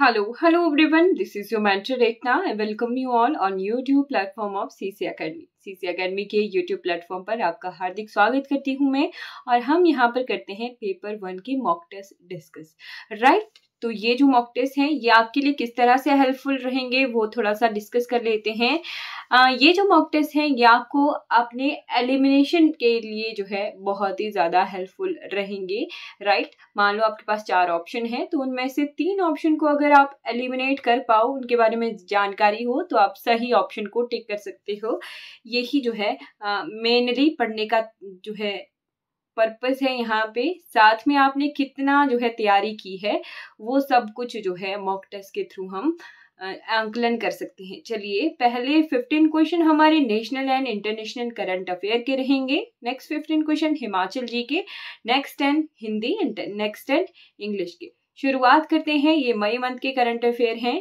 Hello, hello everyone. This is your mentor Rekna. I welcome you all on YouTube platform of CC Academy. CC academy के YouTube platform पर आपका हार्दिक स्वागत करती हूँ मैं और हम यहाँ पर करते हैं पेपर वन की मॉक टेस्ट डिस्कस राइट तो ये जो मॉक टेस्ट हैं ये आपके लिए किस तरह से हेल्पफुल रहेंगे वो थोड़ा सा डिस्कस कर लेते हैं आ, ये जो मॉक टेस्ट हैं ये आपको अपने एलिमिनेशन के लिए जो है बहुत ही ज़्यादा हेल्पफुल रहेंगे राइट मान लो आपके पास चार ऑप्शन हैं तो उनमें से तीन ऑप्शन को अगर आप एलिमिनेट कर पाओ उनके बारे में जानकारी हो तो आप सही ऑप्शन को टिक कर सकते हो यही जो है मेनली पढ़ने का जो है पर्पस है यहाँ पे साथ में आपने कितना जो है तैयारी की है वो सब कुछ जो है मॉक टेस्ट के थ्रू हम आंकलन कर सकते हैं चलिए पहले 15 क्वेश्चन हमारे national and international current affair के रहेंगे next 15 question Himachal G K next ten Hindi next ten English के शुरुआत करते हैं ये मई मंथ के करंट अफेयर हैं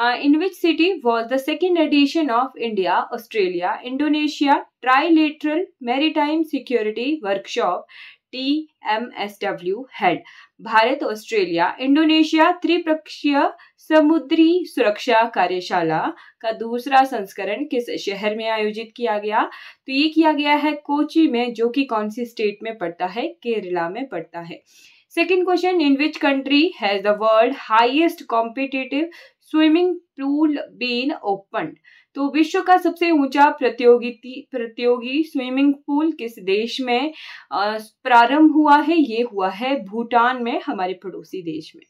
city was the second edition of India Australia Indonesia trilateral maritime security workshop T M S W head Bharat Australia Indonesia त्रिपक्षीय समुद्री सुरक्षा कार्यशाला का दूसरा संस्करण किस शहर में आयोजित किया गया तो ये किया गया है कोची में जो कि कौन सी स्टेट में पड़ता है केरला में पड़ता है second question in which country has the world highest competitive swimming pool been open तो विश्व का सबसे ऊंचा प्रतियोगी प्रतियोगी स्विमिंग पूल किस देश में प्रारंभ हुआ है ये हुआ है भूटान में हमारे पड़ोसी देश में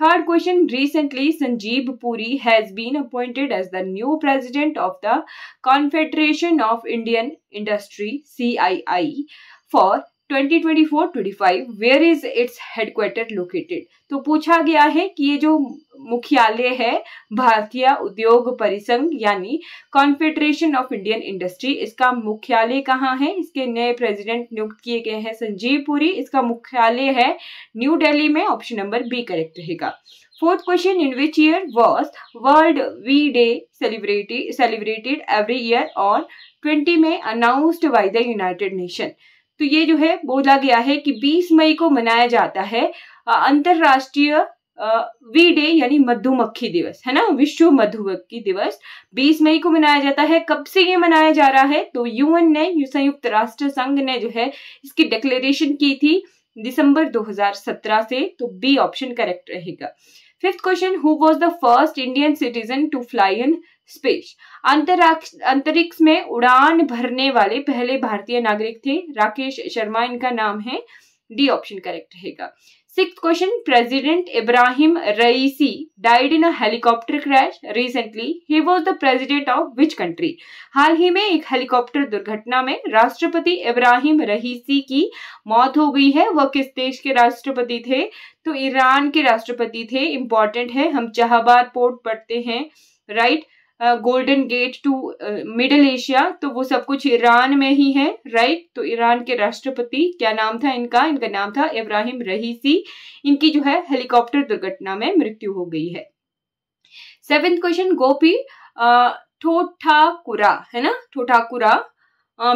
third question recently Sanjiv Puri has been appointed as the new president of the confederation of Indian industry C for 2024-25 where is its headquarter located तो पूछा गया है कि ये जो मुख्यालय है भारतीय उद्योग परिसंघ यानी कॉन्फेडरेशन ऑफ इंडियन इंडस्ट्री इसका मुख्यालय कहाँ है इसके नए प्रेसिडेंट नियुक्त किए गए हैं संजीव पुरी इसका मुख्यालय है न्यू दिल्ली में ऑप्शन नंबर बी करेक्ट रहेगा fourth question in which year was world bee day celebrated celebrated every year on twenty में announced by the united nation तो ये जो है बोला गया है कि 20 मई को मनाया जाता है अंतरराष्ट्रीय वी डे यानी मधुमक्खी दिवस है ना विश्व मधुमक्खी दिवस 20 मई को मनाया जाता है कब से ये मनाया जा रहा है तो यूएन ने संयुक्त राष्ट्र संघ ने जो है इसकी डिक्लेरेशन की थी दिसंबर 2017 से तो बी ऑप्शन करेक्ट रहेगा fifth question who was the first Indian citizen to fly in space अंतरिक्ष में उड़ान भरने वाले पहले भारतीय नागरिक थे राकेश शर्मा इनका नाम है डी ऑप्शन करेक्ट रहेगा six question president Ibrahim Raisi died in a helicopter crash recently he was the president of which country हाल ही में एक हेलीकॉप्टर दुर्घटना में राष्ट्रपति इब्राहिम रईसी की मौत हो गई है वह किस देश के राष्ट्रपति थे तो ईरान के राष्ट्रपति थे इंपॉर्टेंट है हम चाहबार पोर्ट पढ़ते हैं right golden gate to middle Asia तो वो सब कुछ ईरान में ही है राइट तो ईरान के राष्ट्रपति क्या नाम था इनका इनका नाम था इब्राहिम रहीसी इनकी जो है हेलीकॉप्टर दुर्घटना में मृत्यु हो गई है सेवेंथ क्वेश्चन गोपी ठोठाकुरा है ना Thotakura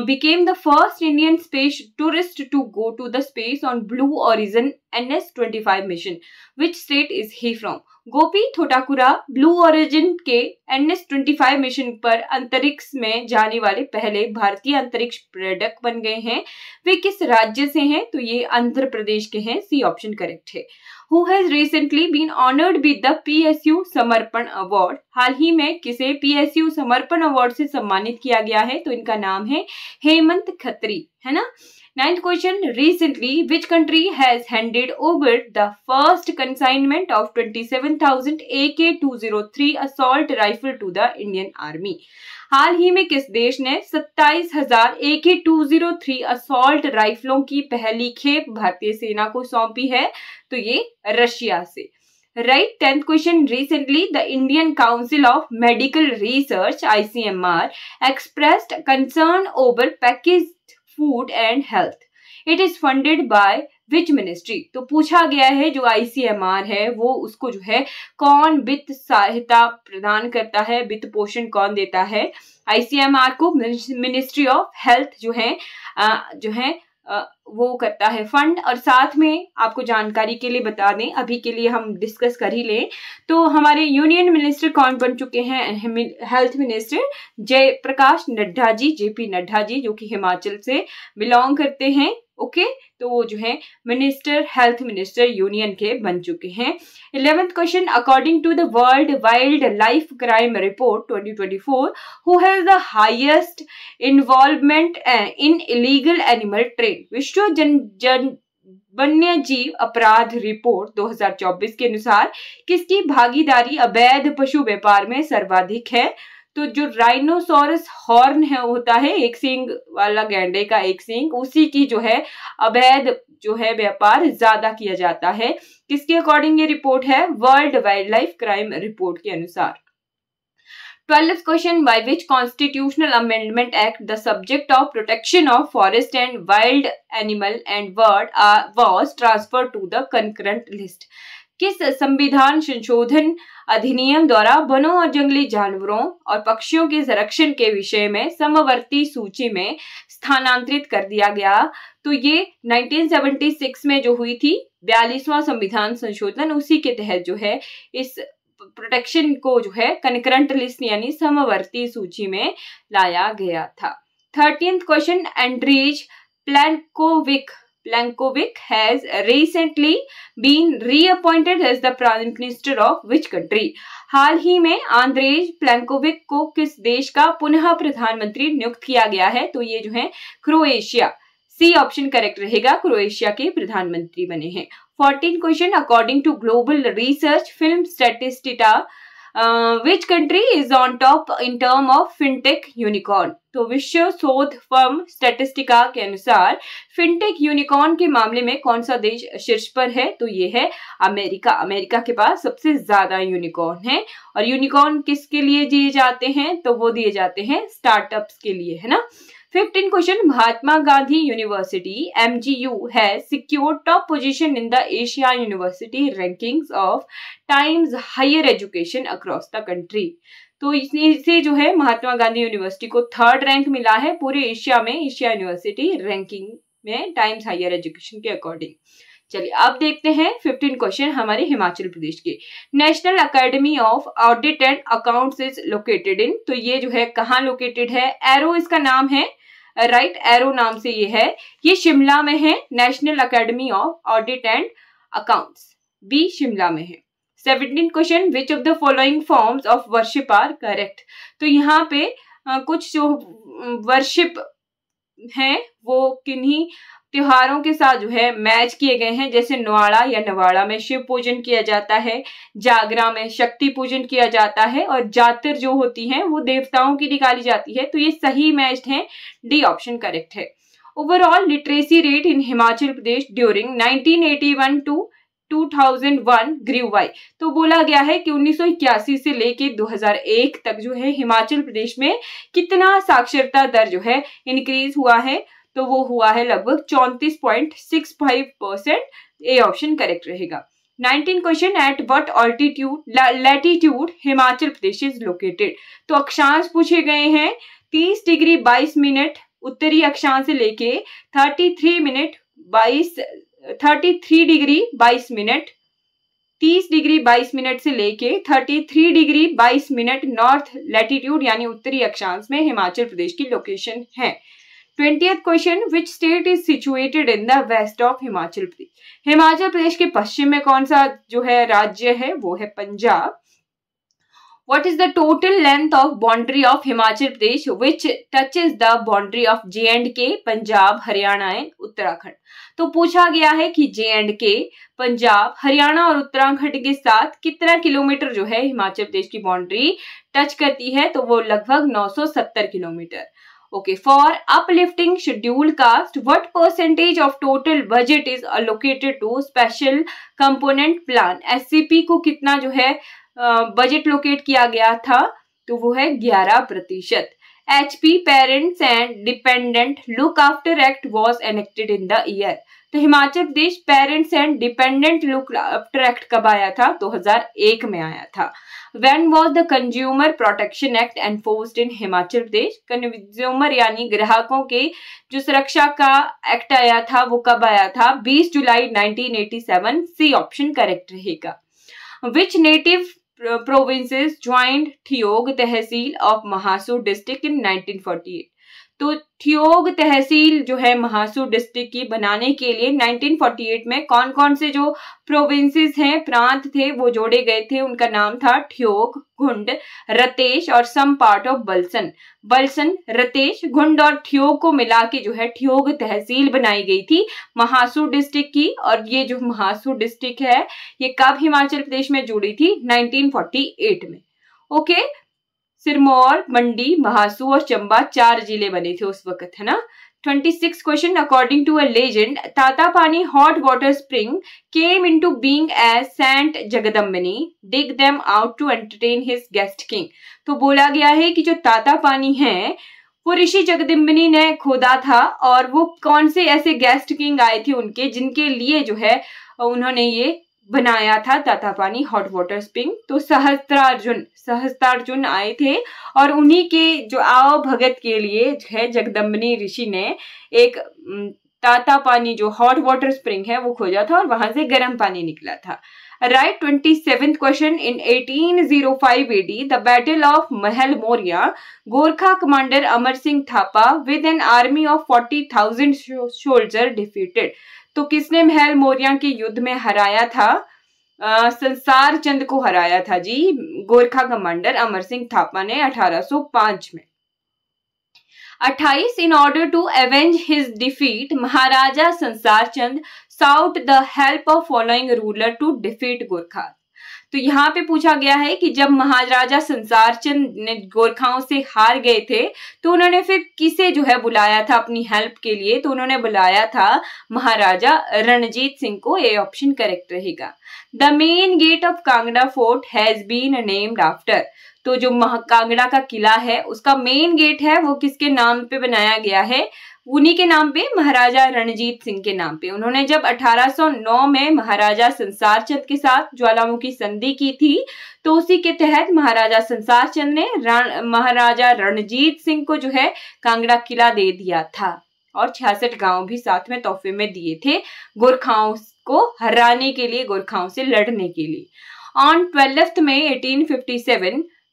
became the first Indian space tourist to go to the space on blue origin NS25 mission. Which state is he from? Gopi Thotakura blue origin के एनएस NS25 मिशन पर अंतरिक्ष में जाने वाले पहले भारतीय अंतरिक्ष पर्यटक बन गए हैं वे किस राज्य से हैं तो ये आंध्र प्रदेश के हैं सी ऑप्शन करेक्ट है who has recently been honoured with the PSU Samarpan award हाल ही में किसे पीएसयू समर्पण अवार्ड से सम्मानित किया गया है तो इनका नाम है हेमंत खत्री है ना ninth question recently which country has handed over the first consignment of twenty seven thousand A K two zero three assault rifle to the Indian army हाल ही में किस देश ने सत्ताईस हजार A K two zero three assault राइफलों की पहली खेप भारतीय सेना को सौंपी है तो ये रशिया से right tenth question recently the Indian council of medical research ICMR expressed concern over package food and health it is funded by which ministry तो पूछा गया है जो आईसीएमआर है वो उसको जो है कौन वित्त सहायता प्रदान करता है वित्त पोषण कौन देता है आईसीएमआर को मिनिस्ट्री ऑफ हेल्थ जो है जो है वो करता है फंड और साथ में आपको जानकारी के लिए बता दें अभी के लिए हम डिस्कस कर ही लें तो हमारे यूनियन मिनिस्टर कौन बन चुके हैं health minister Jai Prakash Nadda ji JP Nadda ji जो कि हिमाचल से बिलोंग करते हैं ओके तो वो जो है मिनिस्टर हेल्थ मिनिस्टर यूनियन के बन चुके हैं eleventh question according to the world wildlife crime report 2024 who has the highest involvement in illegal animal trade विश्व जन जन वन्य जीव अपराध रिपोर्ट 2024 के अनुसार किसकी भागीदारी अवैध पशु व्यापार में सर्वाधिक है तो जो राइनोसोरस हॉर्न है होता है एक सिंग वाला गेंडे का एक सिंग उसी की जो है अवैध जो है व्यापार ज्यादा किया जाता है किसके अकॉर्डिंग ये रिपोर्ट है world wildlife crime report के अनुसार twelfth question by which constitutional amendment act the subject of protection of forest and wild animal and bird was transfer to the concurrent list किस संविधान संशोधन अधिनियम द्वारा वनों और जंगली जानवरों और पक्षियों के संरक्षण के विषय में समवर्ती सूची में स्थानांतरित कर दिया गया तो ये 1976 में जो हुई थी बयालीसवां संविधान संशोधन उसी के तहत जो है इस प्रोटेक्शन को जो है कनकरंट लिस्ट यानी समवर्ती सूची में लाया गया था thirteenth question Andrej Plenkovic Plankovic has recently been reappointed as the Prime Minister of which country? हाल ही में आंद्रेज प्लैंकोविक को किस देश का पुनः प्रधानमंत्री नियुक्त किया गया है तो ये जो है क्रोएशिया सी ऑप्शन करेक्ट रहेगा क्रोएशिया के प्रधानमंत्री बने हैं 14 question according to global research film Statista which country is on top in term of fintech unicorn तो विश्व शोध फर्म स्टेटिस्टिका के अनुसार फिनटेक यूनिकॉर्न के मामले में कौन सा देश शीर्ष पर है तो ये है अमेरिका अमेरिका के पास सबसे ज्यादा यूनिकॉर्न है और यूनिकॉर्न किसके लिए दिए जाते हैं तो वो दिए जाते हैं स्टार्टअप्स के लिए है ना Mahatma Gandhi university M G U है secure top position in the Asia university ranking of times higher education across the country तो इसे जो है महात्मा गांधी यूनिवर्सिटी को थर्ड रैंक मिला है पूरे एशिया में एशिया यूनिवर्सिटी रैंकिंग में टाइम्स हायर एजुकेशन के अकॉर्डिंग चलिए अब देखते हैं फिफ्टीन क्वेश्चन हमारे हिमाचल प्रदेश के national academy of audit and accounts is located in तो ये जो है कहाँ लोकेटेड है एरो इसका नाम है राइट एरो नाम से ये है ये शिमला में है national academy of audit and accounts B Shimla में है seventeen question which of the following forms of worship are correct तो यहाँ पे कुछ जो वर्शिप है वो किन्हीं त्योहारों के साथ जो है मैच किए गए हैं जैसे नवाड़ा या नवाड़ा में शिव पूजन किया जाता है जागरा में शक्ति पूजन किया जाता है और जातर जो होती है वो देवताओं की निकाली जाती है तो ये सही मैच है डी ऑप्शन करेक्ट है overall literacy rate in Himachal Pradesh during nineteen two 2001 ग्रीव वाई तो बोला गया है कि उन्नीस से लेके 2001 तक जो है हिमाचल प्रदेश में कितना साक्षरता दर जो है इंक्रीज हुआ है तो वो हुआ है लगभग चौंतीस point six five percent A option correct रहेगा nineteen question at what altitude latitude Himachal Pradesh is located तो अक्षांश पूछे गए हैं तीस डिग्री बाईस मिनट उत्तरी अक्षांश से लेके थर्टी थ्री मिनट बाईस थर्टी थ्री डिग्री बाईस मिनट तीस डिग्री बाईस मिनट से लेके थर्टी थ्री डिग्री बाईस मिनट नॉर्थ लैटिट्यूड यानी उत्तरी अक्षांश में हिमाचल प्रदेश की लोकेशन है twentieth question which state is situated in the west of Himachal Pradesh Himachal Pradesh के पश्चिम में कौन सा जो है राज्य है वो है Punjab what is the total length of boundary of Himachal Pradesh which touch is the boundary of J and K Punjab Haryana and Uttarakhand तो पूछा गया है कि जे एंड के पंजाब हरियाणा और उत्तराखंड के साथ कितना किलोमीटर जो है हिमाचल प्रदेश की बाउंड्री टच करती है तो वो लगभग 970 kilometre okay for uplifting schedule caste what percentage of total budget is allocated to special component plan SCP को कितना जो है बजट uh, लोकेट किया गया था तो वो है ग्यारह प्रतिशत HP parents and dependent look after act was enacted in the year तो Himachal Pradesh parents and dependent look after act कब आया था 2001 में आया था when was the consumer protection act enforce in Himachal Pradesh consumer यानी ग्राहकों के जो सुरक्षा का एक्ट आया था वो कब आया था 20 जुलाई 1987 सी ऑप्शन करेक्ट रहेगा which native provinces joint Theog tehsil of Mahasu district in 1948 तो ठियोग तहसील जो है महासू डिस्ट्रिक्ट की बनाने के लिए 1948 में कौन कौन से जो प्रोविंसेस हैं प्रांत थे वो जोड़े गए थे उनका नाम था ठियोग घुंड रतेश और some part of Balsan Balsan Ratesh Ghund और ठियोग को मिला के जो है ठियोग तहसील बनाई गई थी महासू डिस्ट्रिक्ट की और ये जो महासू डिस्ट्रिक्ट है ये कब हिमाचल प्रदेश में जुड़ी थी नाइनटीन में ओके सिरमौर मंडी महासू और चंबा चार जिले बने थे उस वक्त है ना 26 question according to a legend Tattapani hot water spring came into being as saint Jagdambni dig them out to entertain his guest king तो बोला गया है कि जो ताता पानी है वो ऋषि जगदम्बनी ने खोदा था और वो कौन से ऐसे गेस्ट किंग आए थे उनके जिनके लिए जो है उन्होंने ये बनाया था तातापानी हॉट वाटर स्प्रिंग तो सहस्त्रार्जुन सहस्त्रार्जुन आए थे और उन्हीं के जो आओ भगत के लिए है जगदम्बनी ऋषि ने एक ताता पानी जो हॉट वाटर स्प्रिंग है वो खोजा था और वहां से गर्म पानी निकला था right twenty seven question in 1805 AD the battle of Mahal Moria Gorkha commander Amar Singh Thapa with an army of forty thousand soldier defeated तो किसने महल मौर्या के युद्ध में हराया था संसार चंद को हराया था जी गोरखा कमांडर अमर सिंह थापा ने 1805 में 28 in order to avenge his defeat Maharaja Sansar Chand sought the help of following ruler to defeat Gorkha तो यहाँ पे पूछा गया है कि जब महाराजा संसार चंद ने गोरखाओं से हार गए थे तो उन्होंने फिर किसे जो है बुलाया था अपनी हेल्प के लिए तो उन्होंने बुलाया था महाराजा रणजीत सिंह को ये ऑप्शन करेक्ट रहेगा the main gate of Kangra fort has been named after तो जो महा कांगड़ा का किला है उसका मेन गेट है वो किसके नाम पे बनाया गया है उन्हीं के नाम पे महाराजा रणजीत सिंह के नाम पे उन्होंने जब 1809 में महाराजा संसार चंद के साथ ज्वालामुखी संधि की थी तो उसी के तहत महाराजा संसार चंद ने रण, महाराजा रणजीत सिंह को जो है कांगड़ा किला दे दिया था और छियासठ गांव भी साथ में तोहफे में दिए थे गोरखाओं को हराने के लिए गोरखाओं से लड़ने के लिए ऑन ट्वेल्थ में eighteen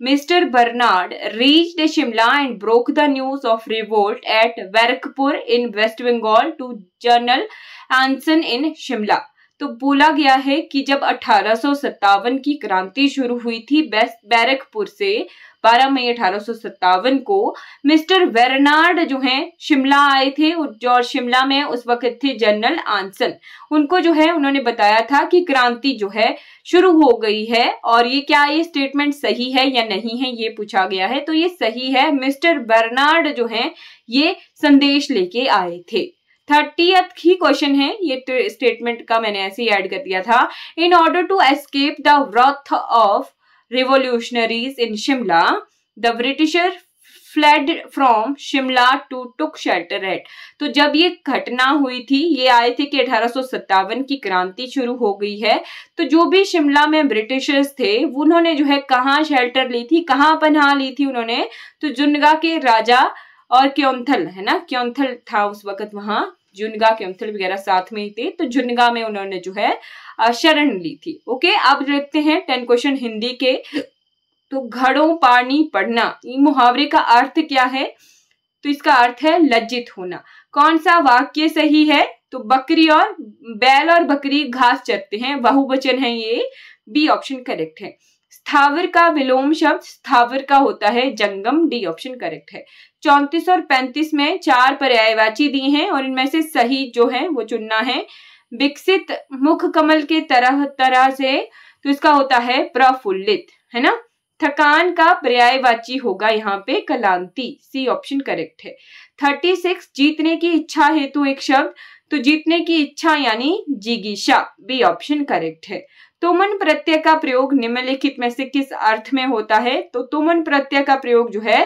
Mr. Bernard reached Shimla and broke the news of revolt at Varakpur in West Bengal to General Anson in Shimla. तो बोला गया है कि जब अठारह की क्रांति शुरू हुई थी बैरकपुर से 12 मई अठारह को मिस्टर वेरनार्ड जो हैं शिमला आए थे और शिमला में उस वक्त थे जनरल आंसन उनको जो है उन्होंने बताया था कि क्रांति जो है शुरू हो गई है और ये क्या ये स्टेटमेंट सही है या नहीं है ये पूछा गया है तो ये सही है मिस्टर बर्नार्ड जो है ये संदेश लेके आए थे थर्टी ही क्वेश्चन है ये स्टेटमेंट का मैंने ऐसे ही ऐड कर दिया था in order to escape the wrath of revolutionaries in Shimla, the Britisher fled from Shimla to took shelter at तो जब ये घटना हुई थी ये आए थे कि अठारह की क्रांति शुरू हो गई है तो जो भी शिमला में ब्रिटिशर्स थे उन्होंने जो है कहाँ शेल्टर ली थी कहाँ पन्हा ली थी उन्होंने तो जुनगा के राजा और क्योंथल है ना क्योंथल था उस वक्त वहां जुनगा के अमथल वगैरह साथ में ही थे तो जुनगा में उन्होंने जो है शरण ली थी ओके अब देखते हैं टेन क्वेश्चन हिंदी के तो घड़ों पानी पढ़ना ये मुहावरे का अर्थ क्या है तो इसका अर्थ है लज्जित होना कौन सा वाक्य सही है तो बकरी और बैल और बकरी घास चरते हैं बहुवचन है ये बी ऑप्शन करेक्ट है स्थावर का विलोम शब्द स्थावर का होता है जंगम डी ऑप्शन करेक्ट है चौंतीस और पैंतीस में चार पर्यायवाची दी हैं और इनमें से सही जो है वो चुनना है विकसित मुख कमल के तरह तरह से तो इसका होता है प्रफुल्लित है ना थकान का पर्यायवाची होगा यहाँ पे कलांति सी ऑप्शन करेक्ट है थर्टी सिक्स जीतने की इच्छा हेतु एक शब्द तो जीतने की इच्छा यानी जिगीशा बी ऑप्शन करेक्ट है तुमन प्रत्यय का प्रयोग निम्नलिखित में से किस अर्थ में होता है तो तुमन प्रत्यय का प्रयोग जो है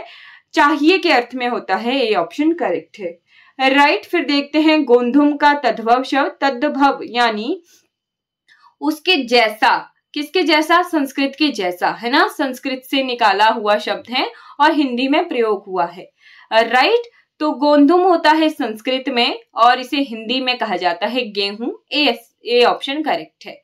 चाहिए के अर्थ में होता है ये ऑप्शन करेक्ट है राइट फिर देखते हैं गोंधुम का तद्भव शब्द तद्भव यानी उसके जैसा किसके जैसा संस्कृत के जैसा है ना संस्कृत से निकाला हुआ शब्द है और हिंदी में प्रयोग हुआ है राइट तो गोंधुम होता है संस्कृत में और इसे हिंदी में कहा जाता है गेहूं ए ऑप्शन करेक्ट है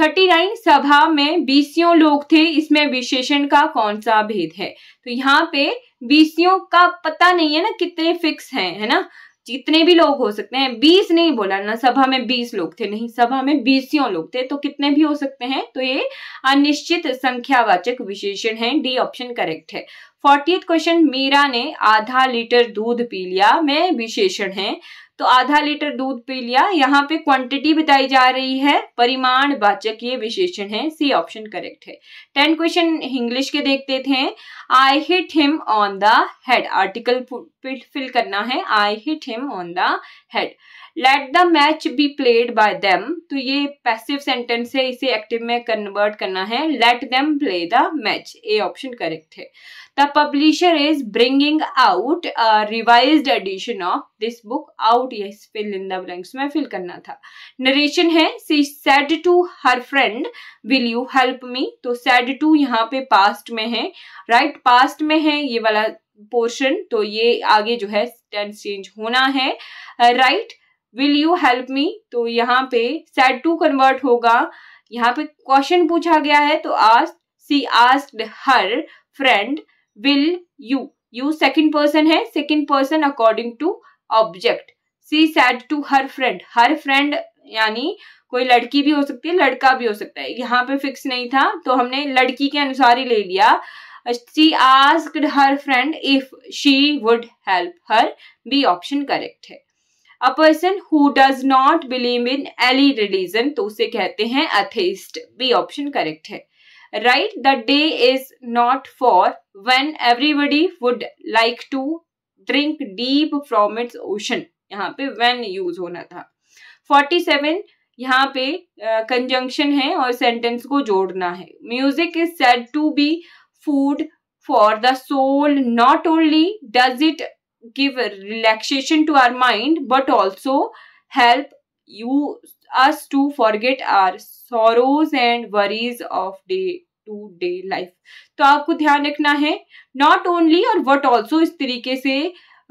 39 सभा में बीसियों लोग थे इसमें विशेषण का कौन सा भेद है तो यहाँ पे बीसियों का पता नहीं है ना कितने फिक्स हैं है ना जितने भी लोग हो सकते हैं बीस नहीं बोला ना सभा में बीस लोग थे नहीं सभा में बीसियों लोग थे तो कितने भी हो सकते हैं तो ये अनिश्चित संख्यावाचक विशेषण है डी ऑप्शन करेक्ट है फोर्टी क्वेश्चन मीरा ने आधा लीटर दूध पी लिया में विशेषण है तो आधा लीटर दूध पी लिया यहाँ पे क्वांटिटी बताई जा रही है परिमाण वाचक ये विशेषण है सी ऑप्शन करेक्ट है टेन क्वेश्चन इंग्लिश के देखते थे I hit him on the head article fill करना है I hit him on the head let the match be played by them तो ये पैसिव सेंटेंस है इसे एक्टिव में कन्वर्ट करना है let them play the match A option correct है the publisher is bringing out revise edition of this book out ये fill in the blanks में फिल करना था नरेशन है she said to her friend will you help me तो said to यहाँ पे past में है राइट right? पास्ट में है ये वाला पोर्शन तो ये आगे जो है टेंस चेंज होना है right uh, right? Will you help me तो यहाँ पे सेट टू कन्वर्ट होगा यहाँ पे क्वेश्चन पूछा गया है तो आज she asked her friend will you you second person है second person according to object she said to her friend her friend यानी कोई लड़की भी हो सकती है लड़का भी हो सकता है यहाँ पे फिक्स नहीं था तो हमने लड़की के अनुसार ही ले लिया she asked her friend if she would help her B option correct है a person who does not believe in any religion तो उसे कहते हैं अथेस्ट बी ऑप्शन करेक्ट है right the day is not far when everybody would like to drink deep from its ocean यहाँ पे when use होना था forty seven यहाँ पे कंजंक्शन uh, है और सेंटेंस को जोड़ना है music is said to be food for the soul not only does it give relaxation to our mind but also help you us to forget our sorrows and worries of day to day life तो आपको ध्यान रखना है not only और but also इस तरीके से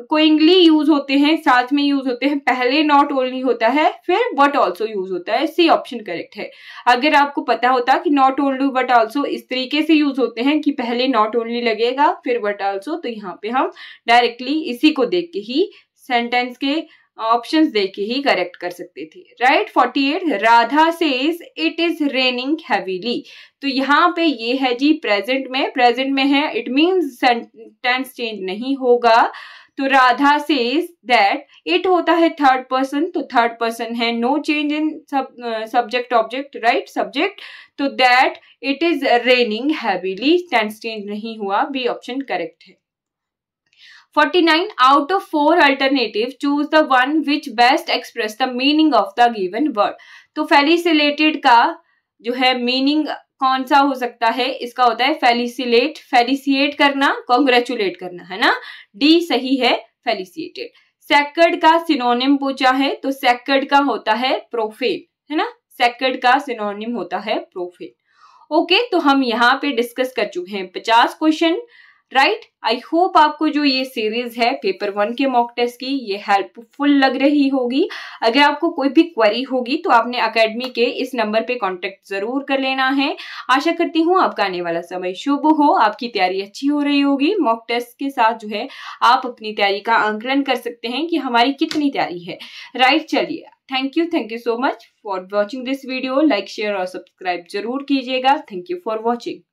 कोइंगली use होते हैं साथ में यूज होते हैं पहले नॉट ओनली होता है फिर बट ऑल्सो यूज होता है सी ऑप्शन करेक्ट है अगर आपको पता होता कि नॉट ओनली बट ऑल्सो इस तरीके से यूज होते हैं कि पहले नॉट ओनली लगेगा फिर वट ऑल्सो तो यहाँ पे हम डायरेक्टली इसी को देख के ही सेंटेंस के ऑप्शंस दे के ही करेक्ट कर सकते थे right forty eight Radha says it is raining heavily तो यहाँ पे ये है जी प्रेजेंट में प्रेजेंट में है इट मीन्स सेंटेंस चेंज नहीं होगा तो राधा सेज दैट इट होता है थर्ड पर्सन तो थर्ड पर्सन है नो चेंज इन सब सब्जेक्ट ऑब्जेक्ट राइट सब्जेक्ट तो that it is raining heavily tense change नहीं हुआ बी ऑप्शन करेक्ट है 49 out of four alternative choose the one which best express the meaning of the given word तो felicitated का जो है meaning कौन सा हो सकता है इसका होता है फेलिसिलेट फेलिसिएट करना कॉन्ग्रेचुलेट करना है ना डी सही है फेलिसिएटेड सेकड का सिनोनिम पूछा है तो सेकड का होता है प्रोफेन है ना सेकड का सिनोनिम होता है प्रोफेन ओके तो हम यहाँ पे डिस्कस कर चुके हैं पचास क्वेश्चन राइट आई होप आपको जो ये सीरीज है पेपर वन के मॉक टेस्ट की ये हेल्पफुल लग रही होगी अगर आपको कोई भी क्वेरी होगी तो आपने अकेडमी के इस नंबर पे कांटेक्ट जरूर कर लेना है आशा करती हूँ आपका आने वाला समय शुभ हो आपकी तैयारी अच्छी हो रही होगी मॉक टेस्ट के साथ जो है आप अपनी तैयारी का आंकलन कर सकते हैं कि हमारी कितनी तैयारी है राइट चलिए thank you thank you so much for watching this video like share और सब्सक्राइब जरूर कीजिएगा थैंक यू फॉर वॉचिंग